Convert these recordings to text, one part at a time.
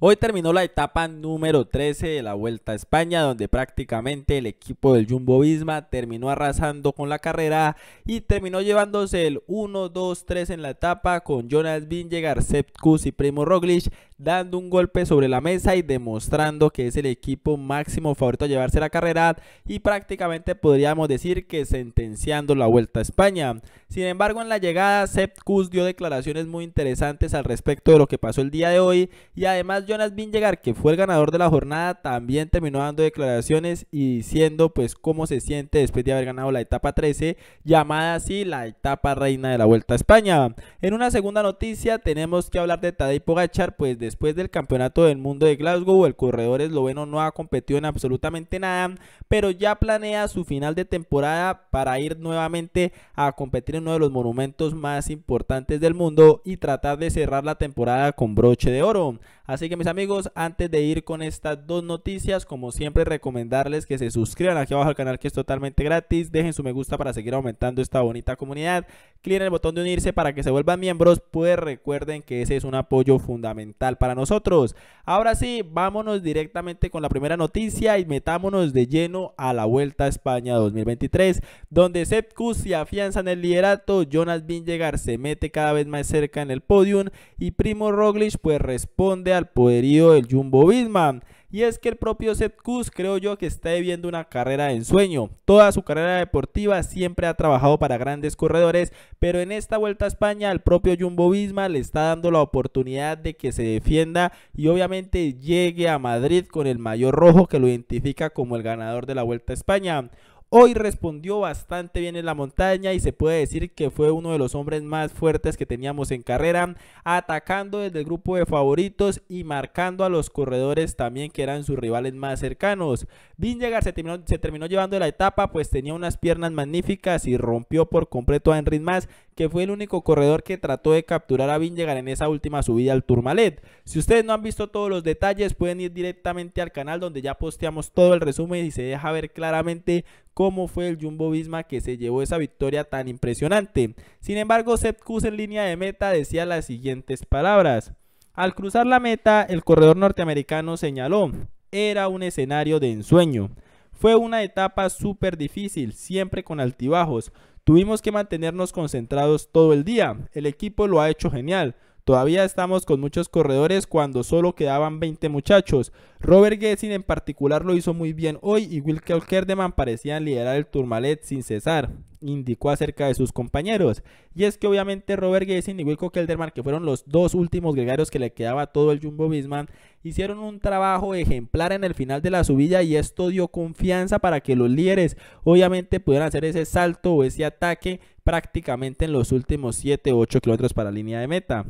Hoy terminó la etapa número 13 de la Vuelta a España, donde prácticamente el equipo del Jumbo Visma terminó arrasando con la carrera y terminó llevándose el 1-2-3 en la etapa con Jonas Vingegaard, Sepp y Primo Roglic dando un golpe sobre la mesa y demostrando que es el equipo máximo favorito a llevarse la carrera y prácticamente podríamos decir que sentenciando la Vuelta a España. Sin embargo, en la llegada Sepp dio declaraciones muy interesantes al respecto de lo que pasó el día de hoy y además Jonas llegar que fue el ganador de la jornada, también terminó dando declaraciones y diciendo pues cómo se siente después de haber ganado la etapa 13, llamada así la etapa reina de la Vuelta a España. En una segunda noticia tenemos que hablar de Tadej Pogachar, pues después del Campeonato del Mundo de Glasgow, el corredor esloveno no ha competido en absolutamente nada, pero ya planea su final de temporada para ir nuevamente a competir en uno de los monumentos más importantes del mundo y tratar de cerrar la temporada con broche de oro. Así que mis amigos, antes de ir con estas dos noticias, como siempre recomendarles que se suscriban aquí abajo al canal que es totalmente gratis, dejen su me gusta para seguir aumentando esta bonita comunidad, cliquen el botón de unirse para que se vuelvan miembros, pues recuerden que ese es un apoyo fundamental para nosotros. Ahora sí, vámonos directamente con la primera noticia y metámonos de lleno a la Vuelta a España 2023, donde Sepp se afianza en el liderato, Jonas Vingegaard se mete cada vez más cerca en el podium y Primo Roglic pues responde a poderío del Jumbo visma Y es que el propio Seth creo yo que está viviendo una carrera de ensueño. Toda su carrera deportiva siempre ha trabajado para grandes corredores, pero en esta vuelta a España el propio Jumbo Visma le está dando la oportunidad de que se defienda y obviamente llegue a Madrid con el mayor rojo que lo identifica como el ganador de la vuelta a España. Hoy respondió bastante bien en la montaña y se puede decir que fue uno de los hombres más fuertes que teníamos en carrera, atacando desde el grupo de favoritos y marcando a los corredores también que eran sus rivales más cercanos. Vingegaard se terminó, se terminó llevando la etapa pues tenía unas piernas magníficas y rompió por completo a Enric Mas que fue el único corredor que trató de capturar a Vingegaard en esa última subida al Tourmalet. Si ustedes no han visto todos los detalles, pueden ir directamente al canal donde ya posteamos todo el resumen y se deja ver claramente cómo fue el Jumbo Visma que se llevó esa victoria tan impresionante. Sin embargo, Seth Kuss en línea de meta decía las siguientes palabras. Al cruzar la meta, el corredor norteamericano señaló, era un escenario de ensueño. Fue una etapa súper difícil, siempre con altibajos. Tuvimos que mantenernos concentrados todo el día. El equipo lo ha hecho genial. Todavía estamos con muchos corredores cuando solo quedaban 20 muchachos. Robert Gessin en particular lo hizo muy bien hoy y Wilco Kelderman parecían liderar el Tourmalet sin cesar, indicó acerca de sus compañeros. Y es que obviamente Robert Gessin y Wilco Kelderman, que fueron los dos últimos gregarios que le quedaba todo el Jumbo Bisman, hicieron un trabajo ejemplar en el final de la subida y esto dio confianza para que los líderes obviamente pudieran hacer ese salto o ese ataque prácticamente en los últimos 7 o 8 kilómetros para la línea de meta.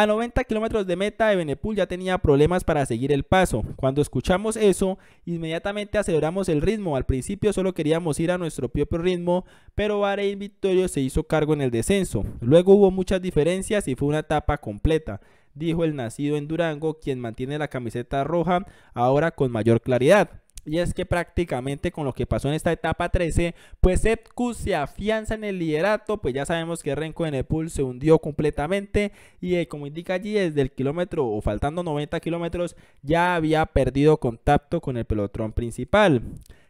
A 90 kilómetros de meta, Ebenepul ya tenía problemas para seguir el paso. Cuando escuchamos eso, inmediatamente aceleramos el ritmo. Al principio solo queríamos ir a nuestro propio ritmo, pero y Victorio se hizo cargo en el descenso. Luego hubo muchas diferencias y fue una etapa completa dijo el nacido en Durango, quien mantiene la camiseta roja ahora con mayor claridad. Y es que prácticamente con lo que pasó en esta etapa 13, pues Epcu se afianza en el liderato, pues ya sabemos que Renko en el se hundió completamente y eh, como indica allí, desde el kilómetro o faltando 90 kilómetros ya había perdido contacto con el pelotón principal.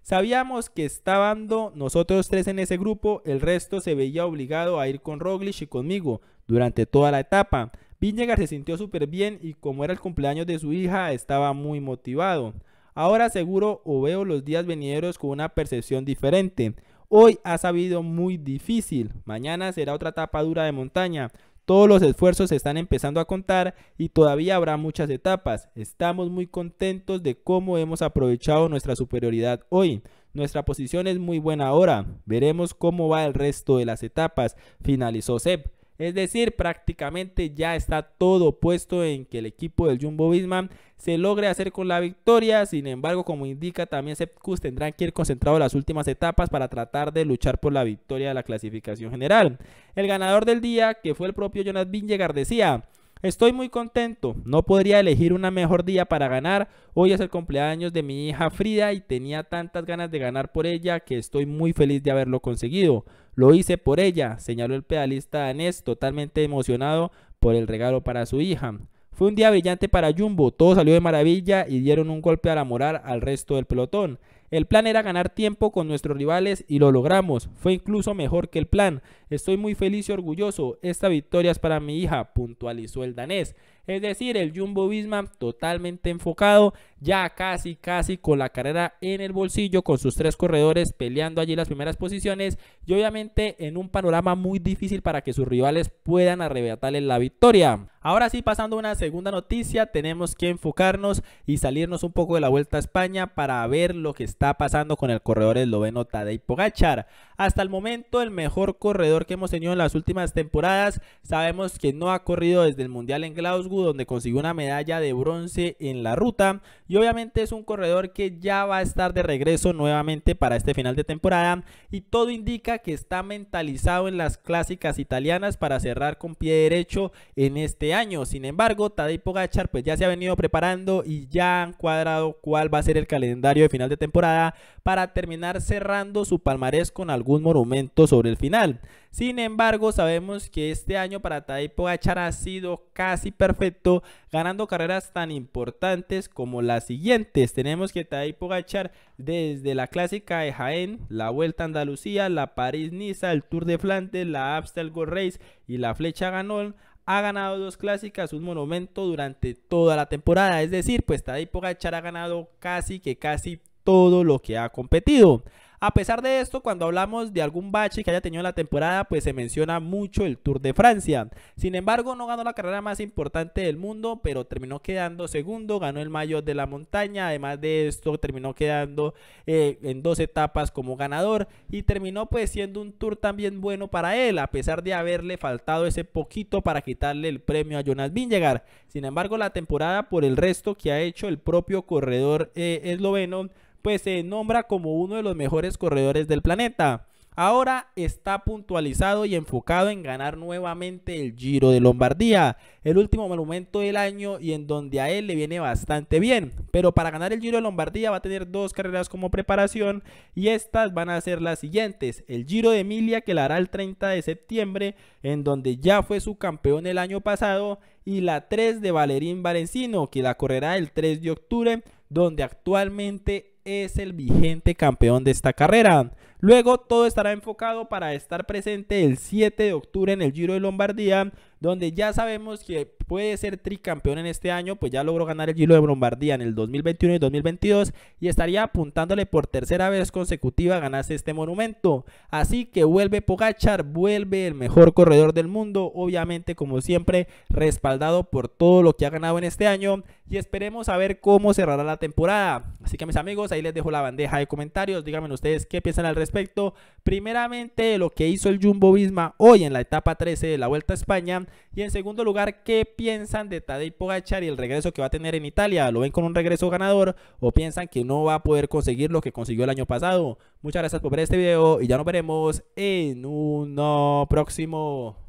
Sabíamos que estábamos nosotros tres en ese grupo, el resto se veía obligado a ir con Roglic y conmigo durante toda la etapa. Viñegar se sintió súper bien y como era el cumpleaños de su hija, estaba muy motivado. Ahora seguro o veo los días venideros con una percepción diferente. Hoy ha sabido muy difícil, mañana será otra etapa dura de montaña. Todos los esfuerzos se están empezando a contar y todavía habrá muchas etapas. Estamos muy contentos de cómo hemos aprovechado nuestra superioridad hoy. Nuestra posición es muy buena ahora. Veremos cómo va el resto de las etapas, finalizó Sepp. Es decir, prácticamente ya está todo puesto en que el equipo del Jumbo Bisman se logre hacer con la victoria. Sin embargo, como indica también Sepkus, tendrán que ir concentrados las últimas etapas para tratar de luchar por la victoria de la clasificación general. El ganador del día, que fue el propio Jonas Vingegaard, decía. Estoy muy contento, no podría elegir una mejor día para ganar. Hoy es el cumpleaños de mi hija Frida y tenía tantas ganas de ganar por ella que estoy muy feliz de haberlo conseguido. Lo hice por ella, señaló el pedalista danés totalmente emocionado por el regalo para su hija. Fue un día brillante para Jumbo, todo salió de maravilla y dieron un golpe a la moral al resto del pelotón. El plan era ganar tiempo con nuestros rivales y lo logramos, fue incluso mejor que el plan. Estoy muy feliz y orgulloso. Esta victoria es para mi hija, puntualizó el danés. Es decir, el Jumbo Visma totalmente enfocado, ya casi, casi con la carrera en el bolsillo, con sus tres corredores peleando allí las primeras posiciones y obviamente en un panorama muy difícil para que sus rivales puedan arrebatarle la victoria. Ahora sí, pasando a una segunda noticia, tenemos que enfocarnos y salirnos un poco de la Vuelta a España para ver lo que está pasando con el corredor esloveno Tadej Pogachar. Hasta el momento, el mejor corredor que hemos tenido en las últimas temporadas. Sabemos que no ha corrido desde el Mundial en Glasgow, donde consiguió una medalla de bronce en la ruta. Y obviamente es un corredor que ya va a estar de regreso nuevamente para este final de temporada. Y todo indica que está mentalizado en las clásicas italianas para cerrar con pie derecho en este año. Sin embargo, Tadej Pogachar pues ya se ha venido preparando y ya han cuadrado cuál va a ser el calendario de final de temporada para terminar cerrando su palmarés con algún monumento sobre el final. Sin embargo, sabemos que este año para Tadej Pogachar ha sido casi perfecto, ganando carreras tan importantes como las siguientes. Tenemos que Tadej Pogachar desde la clásica de Jaén, la Vuelta a Andalucía, la París-Niza, el Tour de Flandes, la Abstergo Gold Race y la Flecha Ganol, ha ganado dos clásicas, un monumento durante toda la temporada. Es decir, pues Tadej ha ganado casi que casi todo lo que ha competido. A pesar de esto, cuando hablamos de algún bache que haya tenido la temporada, pues se menciona mucho el Tour de Francia. Sin embargo, no ganó la carrera más importante del mundo, pero terminó quedando segundo, ganó el mayor de la montaña. Además de esto, terminó quedando eh, en dos etapas como ganador y terminó pues siendo un Tour también bueno para él, a pesar de haberle faltado ese poquito para quitarle el premio a Jonas Vingegaard. Sin embargo, la temporada por el resto que ha hecho el propio corredor eh, esloveno pues se nombra como uno de los mejores corredores del planeta. Ahora está puntualizado y enfocado en ganar nuevamente el Giro de Lombardía, el último monumento del año y en donde a él le viene bastante bien. Pero para ganar el Giro de Lombardía va a tener dos carreras como preparación y estas van a ser las siguientes. El Giro de Emilia que la hará el 30 de septiembre, en donde ya fue su campeón el año pasado, y la 3 de Valerín Valencino que la correrá el 3 de octubre, donde actualmente es el vigente campeón de esta carrera. Luego todo estará enfocado para estar presente el 7 de octubre en el Giro de Lombardía, donde ya sabemos que puede ser tricampeón en este año, pues ya logró ganar el Giro de Lombardía en el 2021 y 2022 y estaría apuntándole por tercera vez consecutiva a ganarse este monumento. Así que vuelve Pogachar, vuelve el mejor corredor del mundo, obviamente como siempre respaldado por todo lo que ha ganado en este año y esperemos a ver cómo cerrará la temporada. Así que mis amigos, ahí les dejo la bandeja de comentarios, díganme ustedes qué piensan al respecto respecto primeramente lo que hizo el Jumbo Visma hoy en la etapa 13 de la Vuelta a España y en segundo lugar qué piensan de Tadej Pogacar y el regreso que va a tener en Italia, ¿lo ven con un regreso ganador o piensan que no va a poder conseguir lo que consiguió el año pasado? Muchas gracias por ver este video y ya nos veremos en uno próximo